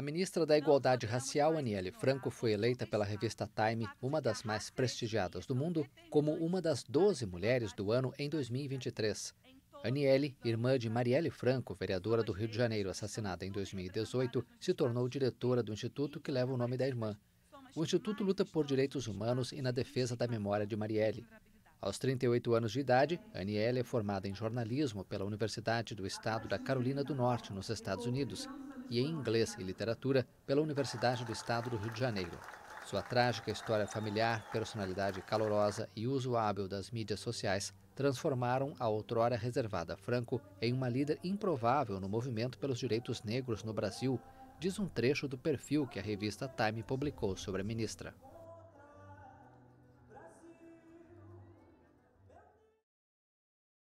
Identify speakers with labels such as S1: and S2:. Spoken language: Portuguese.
S1: A ministra da Igualdade Racial, Aniele Franco, foi eleita pela revista Time, uma das mais prestigiadas do mundo, como uma das 12 mulheres do ano em 2023. Aniele, irmã de Marielle Franco, vereadora do Rio de Janeiro assassinada em 2018, se tornou diretora do instituto que leva o nome da irmã. O instituto luta por direitos humanos e na defesa da memória de Marielle. Aos 38 anos de idade, Aniele é formada em jornalismo pela Universidade do Estado da Carolina do Norte, nos Estados Unidos, e em Inglês e Literatura pela Universidade do Estado do Rio de Janeiro. Sua trágica história familiar, personalidade calorosa e uso hábil das mídias sociais transformaram a outrora reservada Franco em uma líder improvável no movimento pelos direitos negros no Brasil, diz um trecho do perfil que a revista Time publicou sobre a ministra.